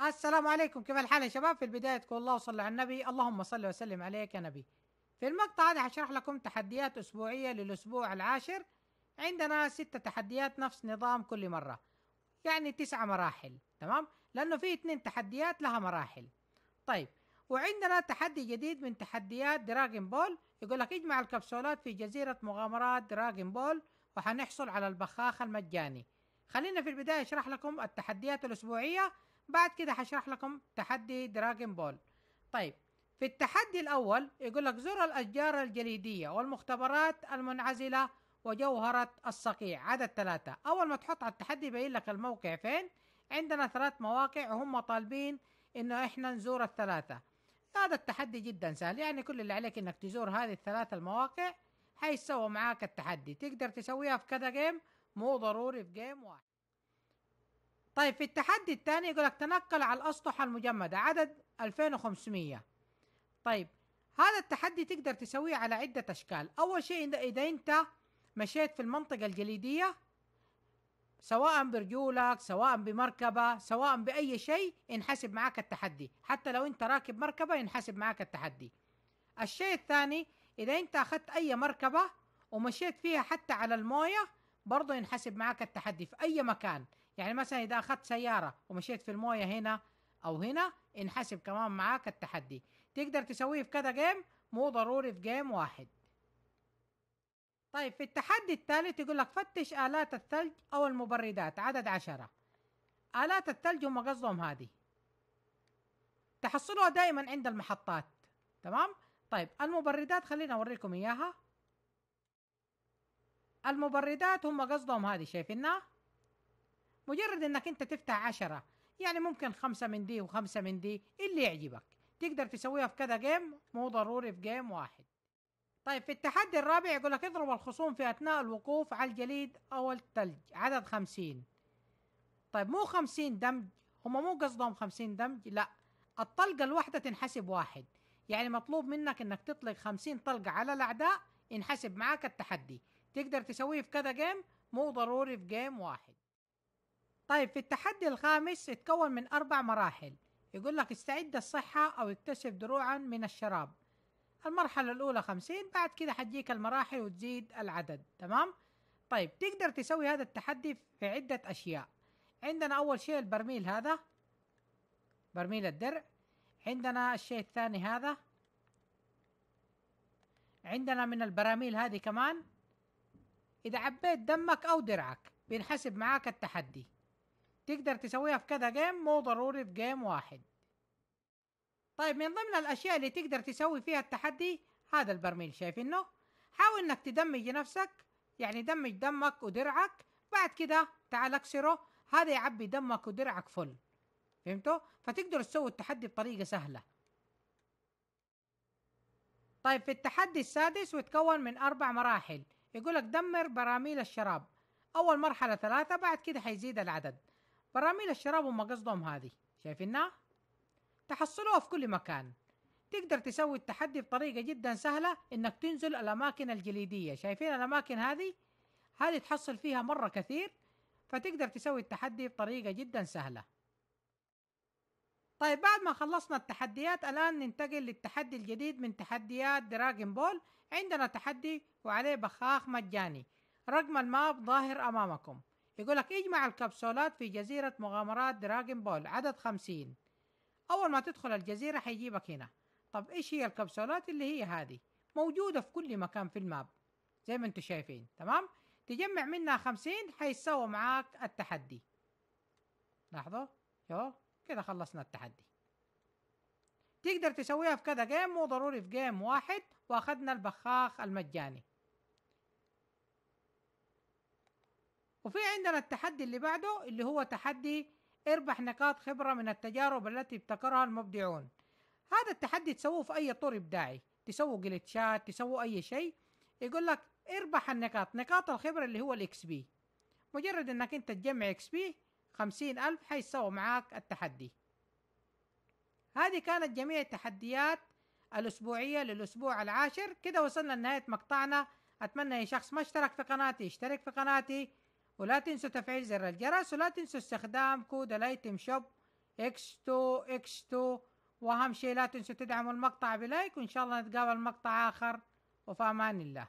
السلام عليكم كيف الحال يا شباب في البداية تقول الله وصلى على النبي اللهم صل وسلم عليك يا نبي في المقطع هذا هشرح لكم تحديات أسبوعية للأسبوع العاشر عندنا ستة تحديات نفس نظام كل مرة يعني تسعة مراحل تمام لأنه في اثنين تحديات لها مراحل طيب وعندنا تحدي جديد من تحديات دراغون بول يقول لك اجمع الكبسولات في جزيرة مغامرات دراغون بول وحنحصل على البخاخ المجاني خلينا في البداية اشرح لكم التحديات الأسبوعية بعد كده هشرح لكم تحدي دراغون بول طيب في التحدي الأول يقول لك زر الأشجار الجليدية والمختبرات المنعزلة وجوهرة الصقيع عدد ثلاثة أول ما تحط على التحدي يبين لك الموقع فين عندنا ثلاث مواقع هم طالبين إنه إحنا نزور الثلاثة هذا التحدي جدا سهل يعني كل اللي عليك انك تزور هذه الثلاث المواقع حيسوى معاك التحدي تقدر تسويها في كذا جيم مو ضروري في جيم واحد طيب في التحدي الثاني يقول لك تنقل على الاسطح المجمدة عدد 2500 طيب هذا التحدي تقدر تسويه على عدة أشكال أول شيء إذا أنت مشيت في المنطقة الجليدية سواء برجولك سواء بمركبه سواء باي شيء ينحسب معك التحدي حتى لو انت راكب مركبه ينحسب معك التحدي الشيء الثاني اذا انت اخذت اي مركبه ومشيت فيها حتى على المويه برضه ينحسب معك التحدي في اي مكان يعني مثلا اذا اخذت سياره ومشيت في المويه هنا او هنا ينحسب كمان معاك التحدي تقدر تسويه في كذا جيم مو ضروري في جيم واحد طيب في التحدي الثالث يقول لك فتش آلات الثلج أو المبردات عدد عشرة آلات الثلج هم قصدهم هذه تحصلوها دائما عند المحطات تمام طيب المبردات خلينا أوريكم إياها المبردات هم قصدهم هذه شايفينها مجرد انك انت تفتح عشرة يعني ممكن خمسة من دي وخمسة من دي اللي يعجبك تقدر تسويها في كذا جيم مو ضروري في جيم واحد طيب في التحدي الرابع يقول لك اضرب الخصوم في اثناء الوقوف على الجليد او الثلج عدد خمسين طيب مو خمسين دمج هم مو قصدهم خمسين دمج لا الطلقة الواحدة تنحسب واحد يعني مطلوب منك انك تطلق خمسين طلقة على الاعداء ينحسب معاك التحدي تقدر تسويه في كذا جيم مو ضروري في جيم واحد طيب في التحدي الخامس يتكون من اربع مراحل يقول لك استعد الصحة او اكتسب دروعا من الشراب المرحلة الأولى خمسين بعد كده حتجيك المراحل وتزيد العدد تمام طيب تقدر تسوي هذا التحدي في عدة أشياء عندنا أول شيء البرميل هذا برميل الدرع عندنا الشيء الثاني هذا عندنا من البراميل هذه كمان إذا عبيت دمك أو درعك بينحسب معاك التحدي تقدر تسويها في كذا جيم مو ضروري في جيم واحد طيب من ضمن الاشياء اللي تقدر تسوي فيها التحدي هذا البرميل شايفينه حاول انك تدمج نفسك يعني دمج دمك ودرعك بعد كده تعال اكسره هذا يعبي دمك ودرعك فل فهمتوا فتقدر تسوي التحدي بطريقه سهله طيب في التحدي السادس ويتكون من اربع مراحل يقولك دمر براميل الشراب اول مرحله ثلاثه بعد كده حيزيد العدد براميل الشراب هم قصدهم هذه شايفينها تحصلوها في كل مكان تقدر تسوي التحدي بطريقة جدا سهلة انك تنزل الاماكن الجليدية شايفين الاماكن هذه هذه تحصل فيها مرة كثير فتقدر تسوي التحدي بطريقة جدا سهلة طيب بعد ما خلصنا التحديات الآن ننتقل للتحدي الجديد من تحديات دراجون بول عندنا تحدي وعليه بخاخ مجاني رقم الماب ظاهر أمامكم يقولك اجمع الكبسولات في جزيرة مغامرات دراجون بول عدد خمسين أول ما تدخل الجزيرة حيجيبك هنا طب إيش هي الكبسولات اللي هي هذه موجودة في كل مكان في الماب زي ما انتم شايفين تمام تجمع منها خمسين حيساوي معاك التحدي لاحظوا شو كده خلصنا التحدي تقدر تسويها في كذا جيم مو ضروري في جيم واحد واخدنا البخاخ المجاني وفي عندنا التحدي اللي بعده اللي هو تحدي اربح نقاط خبرة من التجارب التي ابتكرها المبدعون هذا التحدي تسووه في أي طور إبداعي تسووا جلتشات تسووا أي شيء يقول لك اربح النقاط نقاط الخبرة اللي هو الإكس بي مجرد أنك أنت تجمع إكس بي خمسين ألف حيسوى معاك التحدي هذه كانت جميع التحديات الأسبوعية للأسبوع العاشر كده وصلنا لنهاية مقطعنا أتمنى أي شخص ما اشترك في قناتي اشترك في قناتي ولا تنسوا تفعيل زر الجرس ولا تنسوا استخدام كود الايتم شوب اكس 2 اكس 2 واهم شيء لا تنسوا تدعموا المقطع بلايك وان شاء الله نتقابل مقطع اخر وفي امان الله